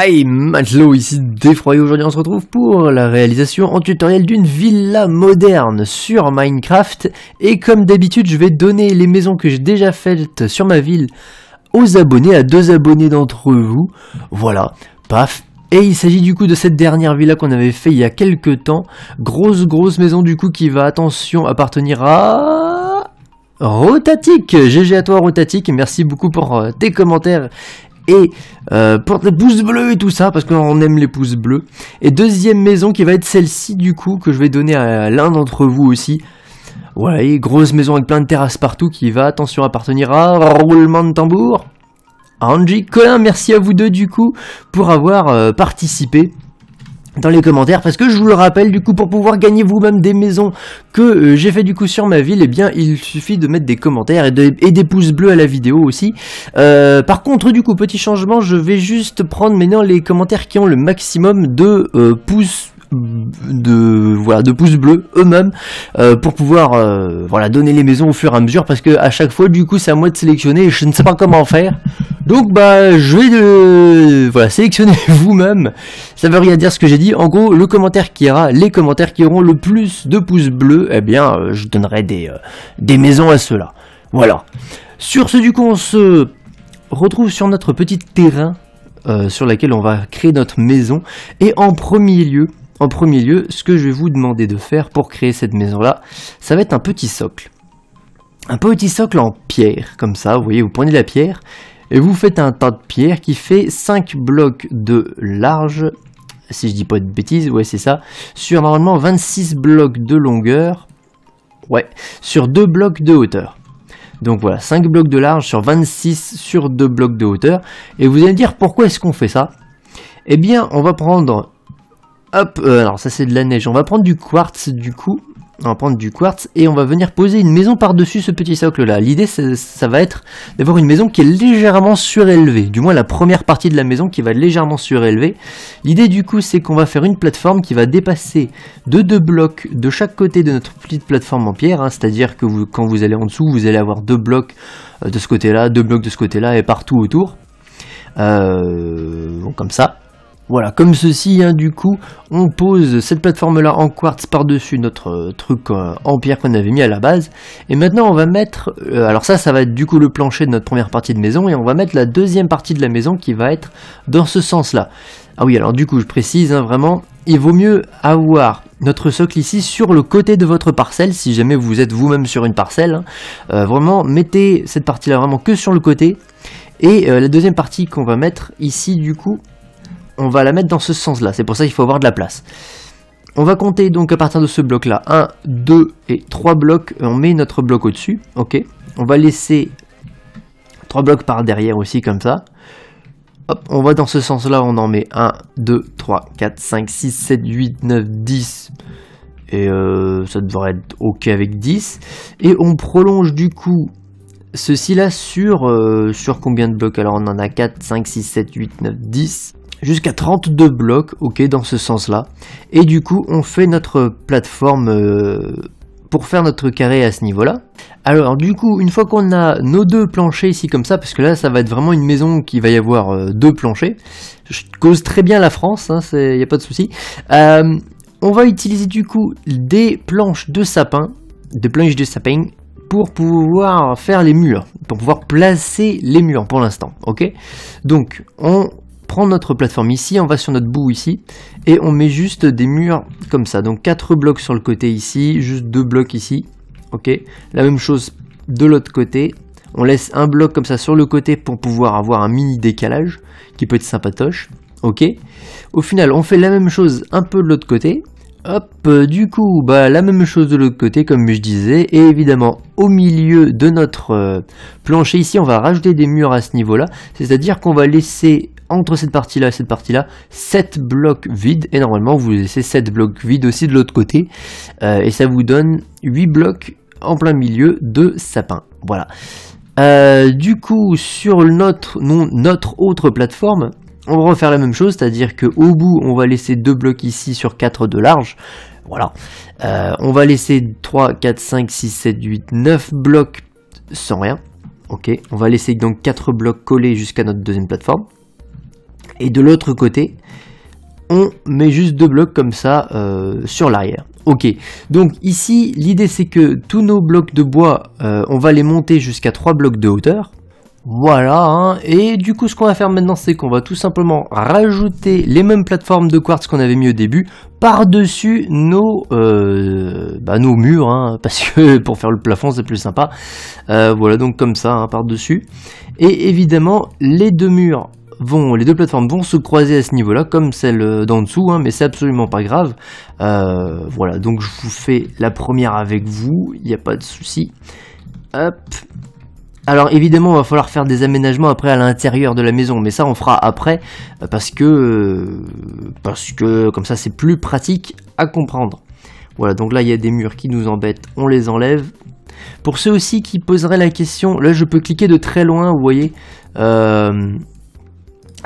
Hi, Matelot ici défroyé Aujourd'hui, on se retrouve pour la réalisation en tutoriel d'une villa moderne sur Minecraft. Et comme d'habitude, je vais donner les maisons que j'ai déjà faites sur ma ville aux abonnés, à deux abonnés d'entre vous. Voilà, paf. Et il s'agit du coup de cette dernière villa qu'on avait fait il y a quelques temps. Grosse, grosse maison du coup qui va, attention, appartenir à... Rotatique GG à toi Rotatique, merci beaucoup pour euh, tes commentaires et pour euh, porte les pouces bleus et tout ça parce qu'on aime les pouces bleus. Et deuxième maison qui va être celle-ci du coup que je vais donner à l'un d'entre vous aussi. Voilà, grosse maison avec plein de terrasses partout qui va, attention, appartenir à roulement de tambour. Angie, Colin, merci à vous deux du coup pour avoir euh, participé dans les commentaires parce que je vous le rappelle du coup pour pouvoir gagner vous-même des maisons que euh, j'ai fait du coup sur ma ville et eh bien il suffit de mettre des commentaires et, des pouces bleus à la vidéo aussi euh, par contre du coup petit changement je vais juste prendre maintenant les commentaires qui ont le maximum de euh, pouces de voilà de pouces bleus eux-mêmes pour pouvoir voilà donner les maisons au fur et à mesure parce que à chaque fois du coup c'est à moi de sélectionner et je ne sais pas comment faire donc bah je vais euh, sélectionner vous-même. Ça veut rien dire ce que j'ai dit. En gros, le commentaire qui aura les commentaires qui auront le plus de pouces bleus, eh bien euh, je donnerai des, euh, des maisons à ceux-là. Voilà. Sur ce du coup on se retrouve sur notre petit terrain sur lequel on va créer notre maison. Et en premier lieu, en premier lieu, ce que je vais vous demander de faire pour créer cette maison-là, ça va être un petit socle. Un petit socle en pierre, comme ça, vous voyez, vous prenez la pierre et vous faites un tas de pierres qui fait 5 blocs de large, si je dis pas de bêtises, ouais c'est ça, sur normalement 26 blocs de longueur, ouais, sur deux blocs de hauteur. Donc voilà, 5 blocs de large sur 26 sur 2 blocs de hauteur. Et vous allez me dire pourquoi est-ce qu'on fait ça Eh bien, on va prendre... Hop, euh, alors ça c'est de la neige. On va prendre du quartz du coup on va prendre du quartz et on va venir poser une maison par-dessus ce petit socle là. L'idée ça, va être d'avoir une maison qui est légèrement surélevée, du moins la première partie de la maison qui va légèrement surélevée. L'idée du coup c'est qu'on va faire une plateforme qui va dépasser de deux blocs de chaque côté de notre petite plateforme en pierre, hein. c'est-à-dire que quand vous allez en dessous vous allez avoir deux blocs euh, de ce côté là, deux blocs de ce côté là et partout autour. Euh, comme ça. Voilà, comme ceci, hein, du coup, on pose cette plateforme-là en quartz par-dessus notre euh, truc euh, en pierre qu'on avait mis à la base. Et maintenant, on va mettre... Euh, alors ça, ça va être du coup le plancher de notre première partie de maison. Et on va mettre la deuxième partie de la maison qui va être dans ce sens-là. Ah oui, alors du coup, je précise, hein, vraiment, il vaut mieux avoir notre socle ici sur le côté de votre parcelle, si jamais vous êtes vous-même sur une parcelle. Hein. vraiment, mettez cette partie-là vraiment que sur le côté. Et la deuxième partie qu'on va mettre ici, du coup, on va la mettre dans ce sens-là. C'est pour ça qu'il faut avoir de la place. On va compter donc à partir de ce bloc-là. 1, 2 et 3 blocs. On met notre bloc au-dessus. Ok. On va laisser 3 blocs par derrière aussi comme ça. Hop, on va dans ce sens-là. On en met 1, 2, 3, 4, 5, 6, 7, 8, 9, 10 et euh, ça devrait être ok avec 10 et on prolonge du coup ceci là sur euh, sur combien de blocs alors on en a 4 5 6 7 8 9 10 jusqu'à 32 blocs, ok, dans ce sens-là. Et du coup, on fait notre plateforme euh, pour faire notre carré à ce niveau-là. Alors du coup, une fois qu'on a nos deux planchers ici comme ça, parce que là, ça va être vraiment une maison qui va y avoir euh, deux planchers. Je cause très bien la France, il hein, n'y a pas de souci. Euh, on va utiliser du coup des planches de sapin, des planches de sapin pour pouvoir faire les murs, pour pouvoir placer les murs pour l'instant, ok Donc, on prend notre plateforme ici, on va sur notre bout ici, et on met juste des murs comme ça. Donc 4 blocs sur le côté ici, juste 2 blocs ici. Ok, la même chose de l'autre côté. On laisse un bloc comme ça sur le côté pour pouvoir avoir un mini décalage qui peut être sympatoche. Ok, au final, on fait la même chose un peu de l'autre côté. Hop, du coup, bah, la même chose de l'autre côté, comme je disais, et évidemment, au milieu de notre euh, plancher ici, on va rajouter des murs à ce niveau-là, c'est-à-dire qu'on va laisser entre cette partie-là et cette partie-là, 7 blocs vides, et normalement vous laissez 7 blocs vides aussi de l'autre côté, euh, et ça vous donne 8 blocs en plein milieu de sapin. Voilà. Euh, du coup, sur notre, notre autre plateforme, on va refaire la même chose, c'est-à-dire qu'au bout, on va laisser 2 blocs ici sur 4 de large. Voilà. Euh, on va laisser 3, 4, 5, 6, 7, 8, 9 blocs sans rien. Ok, on va laisser donc 4 blocs collés jusqu'à notre deuxième plateforme et de l'autre côté on met juste deux blocs comme ça euh, sur l'arrière. Ok, donc ici l'idée c'est que tous nos blocs de bois, euh, on va les monter jusqu'à trois blocs de hauteur. Voilà, hein. et du coup ce qu'on va faire maintenant c'est qu'on va tout simplement rajouter les mêmes plateformes de quartz qu'on avait mis au début par-dessus nos, euh, bah, nos murs, hein, parce que pour faire le plafond c'est plus sympa. voilà donc comme ça, hein, par-dessus. Et évidemment les deux murs les deux plateformes vont se croiser à ce niveau-là, comme celle euh, d'en dessous, hein, mais c'est absolument pas grave. Euh, voilà, donc je vous fais la première avec vous, il n'y a pas de souci. Hop. Alors évidemment, il va falloir faire des aménagements après à l'intérieur de la maison, mais ça on fera après euh, parce que parce que comme ça c'est plus pratique à comprendre. Voilà, donc là il y a des murs qui nous embêtent, on les enlève. Pour ceux aussi qui poseraient la question, là je peux cliquer de très loin, vous voyez.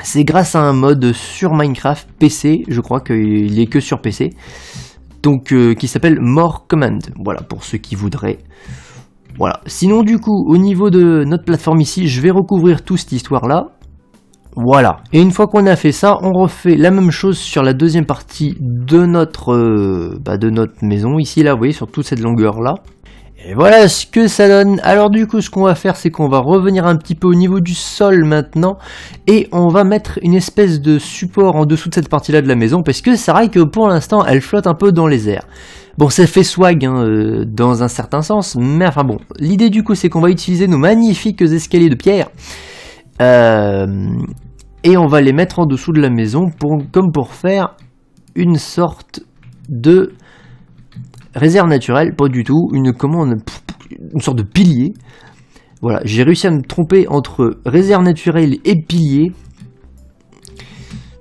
C'est grâce à un mode sur Minecraft PC, je crois qu'il est que sur PC, donc euh, qui s'appelle More Command. Voilà pour ceux qui voudraient. Voilà. Sinon du coup, au niveau de notre plateforme ici, je vais recouvrir toute cette histoire là. Voilà. Et une fois qu'on a fait ça, on refait la même chose sur la deuxième partie de notre, euh, bah, de notre maison. Ici, là, vous voyez, sur toute cette longueur-là. Et voilà ce que ça donne. Alors du coup, ce qu'on va faire, c'est qu'on va revenir un petit peu au niveau du sol maintenant. Et on va mettre une espèce de support en dessous de cette partie-là de la maison. Parce que c'est vrai que pour l'instant, elle flotte un peu dans les airs. Bon, ça fait swag hein, euh, dans un certain sens. Mais enfin bon, l'idée du coup, c'est qu'on va utiliser nos magnifiques escaliers de pierre. Euh, et on va les mettre en dessous de la maison pour, comme pour faire une sorte de réserve naturelle, pas du tout, une commande, une sorte de pilier. Voilà, j'ai réussi à me tromper entre réserve naturelle et pilier.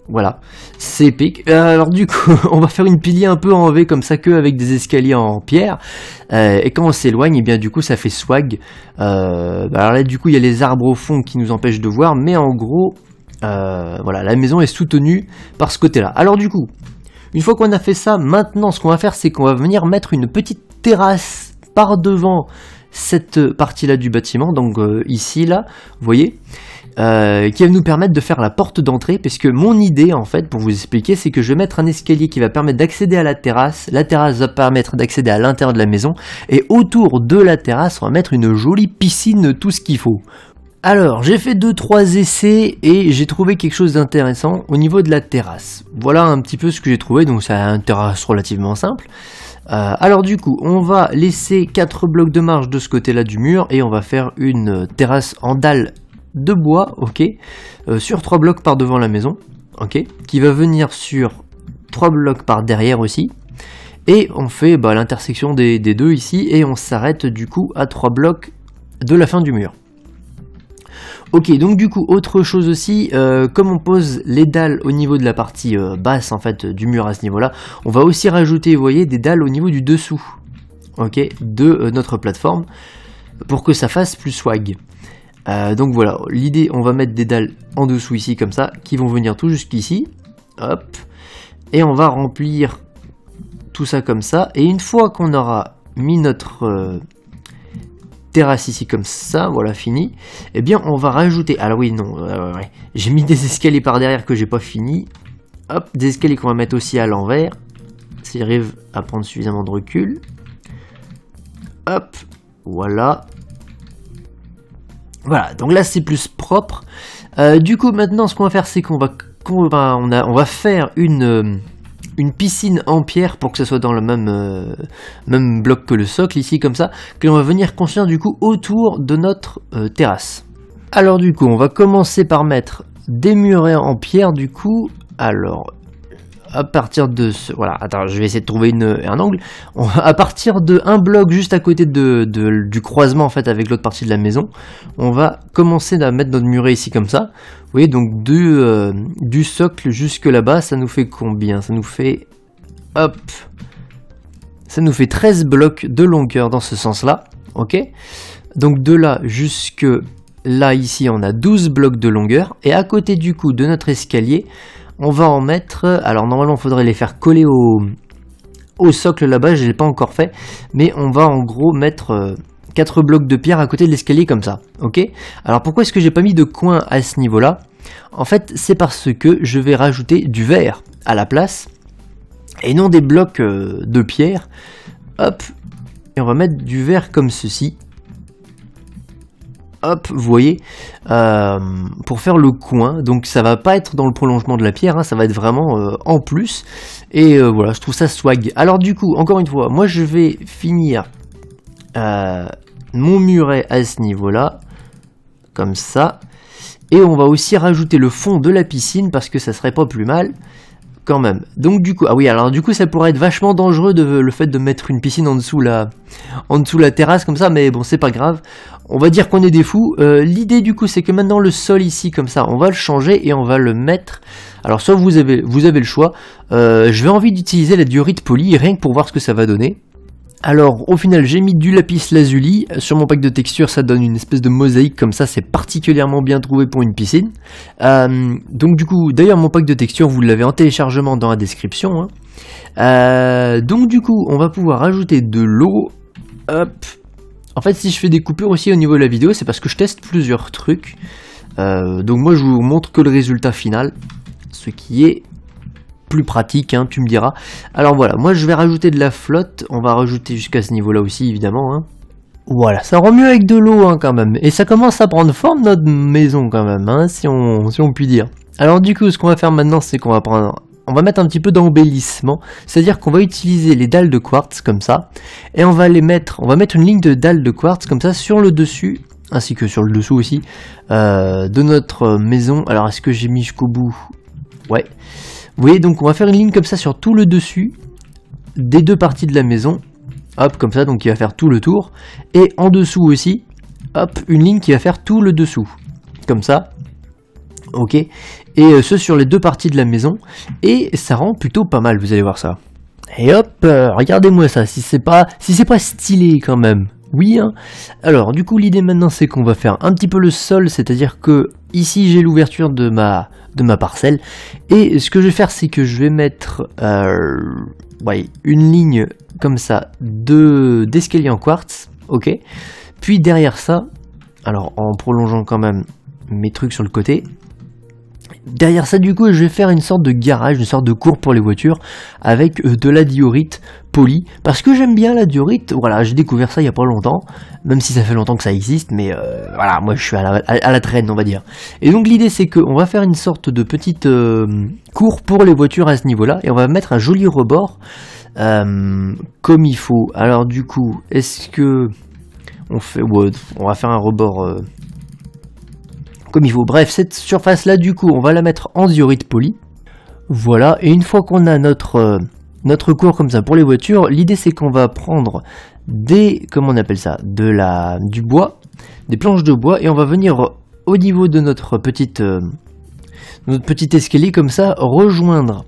Voilà, c'est épique. Euh, alors du coup, on va faire une pilier un peu en V comme ça que avec des escaliers en pierre. Euh, et quand on s'éloigne, et eh bien du coup ça fait swag. Euh, bah, alors là du coup il y a les arbres au fond qui nous empêchent de voir, mais en gros, voilà, la maison est soutenue par ce côté-là. Alors du coup, une fois qu'on a fait ça, maintenant ce qu'on va faire c'est qu'on va venir mettre une petite terrasse par devant cette partie-là du bâtiment, donc euh, ici, là, vous voyez, euh, qui va nous permettre de faire la porte d'entrée, puisque mon idée, en fait, pour vous expliquer, c'est que je vais mettre un escalier qui va permettre d'accéder à la terrasse, la terrasse va permettre d'accéder à l'intérieur de la maison, et autour de la terrasse, on va mettre une jolie piscine, tout ce qu'il faut. Alors, j'ai fait 2-3 essais et j'ai trouvé quelque chose d'intéressant au niveau de la terrasse. Voilà un petit peu ce que j'ai trouvé, donc c'est une terrasse relativement simple. Euh, alors du coup, on va laisser 4 blocs de marge de ce côté-là du mur et on va faire une terrasse en dalle de bois, ok, euh, sur trois blocs par devant la maison, ok, qui va venir sur 3 blocs par derrière aussi, et on fait bah, l'intersection des, des, deux ici et on s'arrête du coup à 3 blocs de la fin du mur. Ok, donc du coup, autre chose aussi, euh, comme on pose les dalles au niveau de la partie euh, basse en fait du mur à ce niveau-là, on va aussi rajouter, vous voyez, des dalles au niveau du dessous, ok, de euh, notre plateforme, pour que ça fasse plus swag. donc voilà, l'idée, on va mettre des dalles en dessous ici comme ça, qui vont venir tout jusqu'ici, hop, et on va remplir tout ça comme ça, et une fois qu'on aura mis notre terrasse ici comme ça, voilà fini. Eh bien on va rajouter, Ah oui non, euh, j'ai mis des escaliers par derrière que j'ai pas fini. Hop, des escaliers qu'on va mettre aussi à l'envers, si j'arrive à prendre suffisamment de recul. Hop, voilà. Voilà, donc là c'est plus propre. Euh, du coup maintenant ce qu'on va faire c'est qu'on va, on va faire une... Euh, une piscine en pierre pour que ce soit dans le même, euh, même bloc que le socle ici comme ça, que l'on va venir construire du coup autour de notre euh, terrasse. Alors du coup on va commencer par mettre des murets en pierre du coup. Alors à partir de ce... Voilà, attends, je vais essayer de trouver une, un angle. à partir de un bloc juste à côté de, du croisement en fait avec l'autre partie de la maison, on va commencer à mettre notre muret ici comme ça. Vous voyez, donc du, euh, du socle jusque là-bas, ça nous fait combien Ça nous fait... Hop Ça nous fait 13 blocs de longueur dans ce sens-là, ok Donc de là jusque là, ici, on a 12 blocs de longueur. Et à côté du coup de notre escalier, on va en mettre. Alors normalement, il faudrait les faire coller au, au socle là-bas. Je ne l'ai pas encore fait. Mais on va en gros mettre 4 euh, blocs de pierre à côté de l'escalier comme ça. Ok Alors pourquoi est-ce que j'ai pas mis de coin à ce niveau-là En fait, c'est parce que je vais rajouter du verre à la place. Et non des blocs euh, de pierre. Hop. Et on va mettre du verre comme ceci hop, vous voyez, euh, pour faire le coin. Donc ça va pas être dans le prolongement de la pierre, hein, ça va être vraiment euh, en plus. Et euh, voilà, je trouve ça swag. Alors du coup, encore une fois, moi je vais finir mon muret à ce niveau-là, comme ça. Et on va aussi rajouter le fond de la piscine parce que ça serait pas plus mal quand même. Donc du coup, ah oui, alors du coup, ça pourrait être vachement dangereux de, le fait de mettre une piscine en dessous la, en dessous la terrasse comme ça, mais bon, c'est pas grave. On va dire qu'on est des fous. Euh, l'idée du coup, c'est que maintenant le sol ici comme ça, on va le changer et on va le mettre. Alors soit vous avez, vous avez le choix. Euh, je vais envie d'utiliser la diorite polie rien que pour voir ce que ça va donner. Alors au final j'ai mis du lapis lazuli, sur mon pack de texture ça donne une espèce de mosaïque comme ça, c'est particulièrement bien trouvé pour une piscine. Euh, donc du coup, d'ailleurs mon pack de texture vous l'avez en téléchargement dans la description. Hein. Euh, donc du coup on va pouvoir ajouter de l'eau, En fait si je fais des coupures aussi au niveau de la vidéo c'est parce que je teste plusieurs trucs. Euh, donc moi je vous montre que le résultat final, ce qui est plus pratique, hein, tu me diras. Alors voilà, moi je vais rajouter de la flotte, on va rajouter jusqu'à ce niveau-là aussi, évidemment. Hein. Voilà, ça rend mieux avec de l'eau hein, quand même. Et ça commence à prendre forme notre maison quand même, si, on, si on peut dire. Alors du coup, ce qu'on va faire maintenant, c'est qu'on va prendre... On va mettre un petit peu d'embellissement, c'est-à-dire qu'on va utiliser les dalles de quartz comme ça, et on va les mettre, on va mettre une ligne de dalles de quartz comme ça sur le dessus, ainsi que sur le dessous aussi, euh, de notre maison. Alors est-ce que j'ai mis jusqu'au bout Ouais. Vous voyez, donc on va faire une ligne comme ça sur tout le dessus des deux parties de la maison. Hop, comme ça, donc il va faire tout le tour. Et en dessous aussi, hop, une ligne qui va faire tout le dessous. Comme ça. Ok. Et euh, ce sur les deux parties de la maison. Et ça rend plutôt pas mal, vous allez voir ça. Et hop, euh, regardez-moi ça, si c'est pas, si c'est pas stylé quand même oui. Hein. Alors du coup l'idée maintenant c'est qu'on va faire un petit peu le sol, c'est-à-dire que ici j'ai l'ouverture de ma, de ma parcelle. Et ce que je vais faire c'est que je vais mettre euh, une ligne comme ça d'escalier en quartz, ok. Puis derrière ça, alors en prolongeant quand même mes trucs sur le côté, Derrière ça, du coup, je vais faire une sorte de garage, une sorte de cour pour les voitures avec euh, de la diorite polie. Parce que j'aime bien la diorite. Voilà, j'ai découvert ça il n'y a pas longtemps. Même si ça fait longtemps que ça existe, mais euh, voilà, moi je suis à la, traîne, on va dire. Et donc l'idée, c'est qu'on va faire une sorte de petite euh, cour pour les voitures à ce niveau-là. Et on va mettre un joli rebord comme il faut. Alors, du coup, est-ce que. On, fait, on va faire un rebord comme il faut. Bref, cette surface-là, du coup, on va la mettre en diorite poli. Voilà, et une fois qu'on a notre, euh, notre cours comme ça pour les voitures, l'idée c'est qu'on va prendre des, comment on appelle ça, de la, du bois, des planches de bois, et on va venir euh, au niveau de notre petite, euh, notre petite escalier comme ça, rejoindre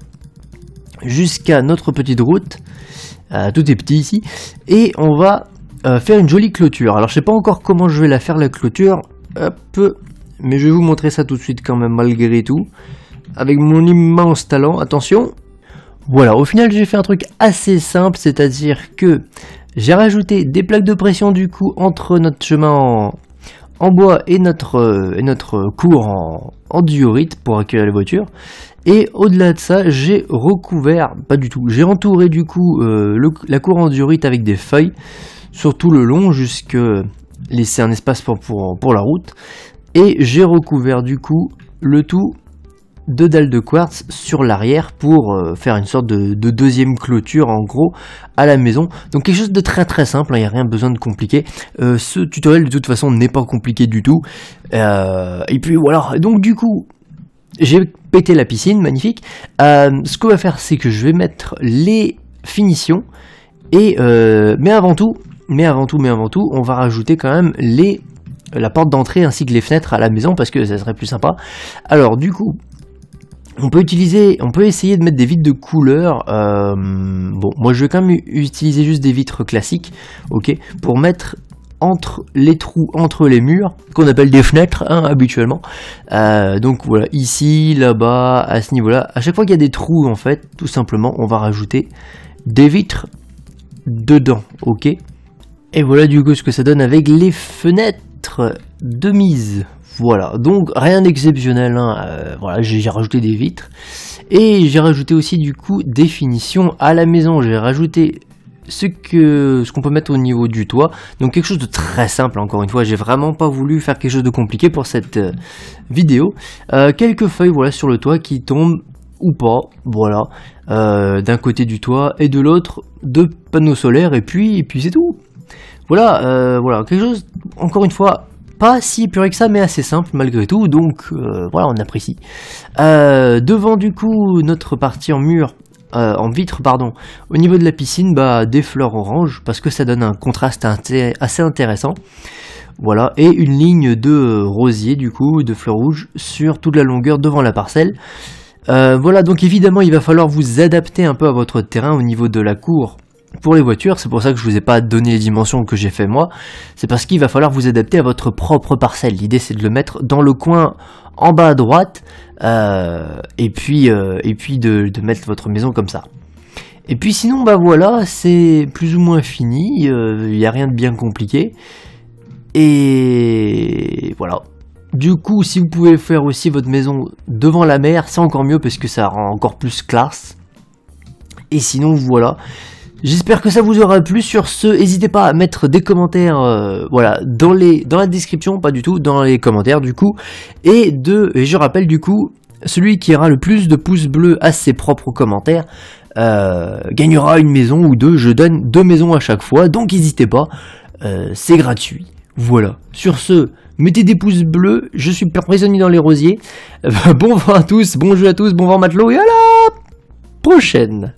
jusqu'à notre petite route, tout est petit ici, et on va faire une jolie clôture. Alors je sais pas encore comment je vais la faire la clôture, hop, mais je vais vous montrer ça tout de suite quand même malgré tout. Avec mon immense talent, attention. Voilà, au final j'ai fait un truc assez simple, c'est-à-dire que j'ai rajouté des plaques de pression du coup entre notre chemin en, bois et notre, euh, cour notre en, diorite pour accueillir la voiture. Et au-delà de ça, j'ai recouvert, pas du tout, j'ai entouré du coup euh, la cour en diorite avec des feuilles, surtout le long, jusque laisser un espace pour, pour la route. Et j'ai recouvert du coup le tout de dalles de quartz sur l'arrière pour euh, faire une sorte de, deuxième clôture en gros à la maison. Donc quelque chose de très très simple, il hein, n'y a rien besoin de compliqué. Euh, ce tutoriel de toute façon n'est pas compliqué du tout. Euh, et puis voilà, donc du coup j'ai pété la piscine, magnifique. ce qu'on va faire c'est que je vais mettre les finitions. Et mais avant tout, mais avant tout, mais avant tout, on va rajouter quand même les la porte d'entrée ainsi que les fenêtres à la maison parce que ça serait plus sympa. Alors du coup, on peut utiliser, on peut essayer de mettre des vitres de couleur. Euh, bon, moi je vais quand même utiliser juste des vitres classiques, ok, pour mettre entre les trous, entre les murs, qu'on appelle des fenêtres hein, habituellement. Euh, donc voilà, ici, là-bas, à ce niveau-là, à chaque fois qu'il y a des trous en fait, tout simplement, on va rajouter des vitres dedans, ok. Et voilà du coup ce que ça donne avec les fenêtres de mise. Voilà, donc rien d'exceptionnel, hein, euh, voilà, j'ai rajouté des vitres. Et j'ai rajouté aussi du coup des finitions à la maison, j'ai rajouté ce que ce qu'on peut mettre au niveau du toit. Donc quelque chose de très simple encore une fois. J'ai vraiment pas voulu faire quelque chose de compliqué pour cette euh, vidéo. Euh, quelques feuilles voilà sur le toit qui tombent ou pas, voilà, d'un côté du toit et de l'autre deux panneaux solaires et puis et puis c'est tout. Voilà, euh, voilà, quelque chose, encore une fois, pas si pur que ça, mais assez simple malgré tout, donc euh, voilà, on apprécie. Euh, devant du coup notre partie en mur, en vitre, pardon, au niveau de la piscine, bah, des fleurs oranges, parce que ça donne un contraste assez intéressant. Voilà, et une ligne de rosiers du coup, de fleurs rouges, sur toute la longueur devant la parcelle. voilà, donc évidemment, il va falloir vous adapter un peu à votre terrain au niveau de la cour pour les voitures, c'est pour ça que je vous ai pas donné les dimensions que j'ai fait moi, c'est parce qu'il va falloir vous adapter à votre propre parcelle. L'idée c'est de le mettre dans le coin en bas à droite, euh, et puis, euh, et puis de, mettre votre maison comme ça. Et puis sinon, bah voilà, c'est plus ou moins fini, il euh, n'y a rien de bien compliqué. Et voilà. Du coup, si vous pouvez faire aussi votre maison devant la mer, c'est encore mieux parce que ça rend encore plus classe. Et sinon, voilà, J'espère que ça vous aura plu. Sur ce, n'hésitez pas à mettre des commentaires, euh, voilà, dans les, dans la description, pas du tout, dans les commentaires du coup, et de, et je rappelle du coup, celui qui aura le plus de pouces bleus à ses propres commentaires euh, gagnera une maison ou deux. Je donne deux maisons à chaque fois, donc n'hésitez pas, euh, c'est gratuit. Voilà. Sur ce, mettez des pouces bleus. Je suis prisonnier dans les rosiers. bon vent à tous, bon jeu à tous, bon vent matelot et à la prochaine.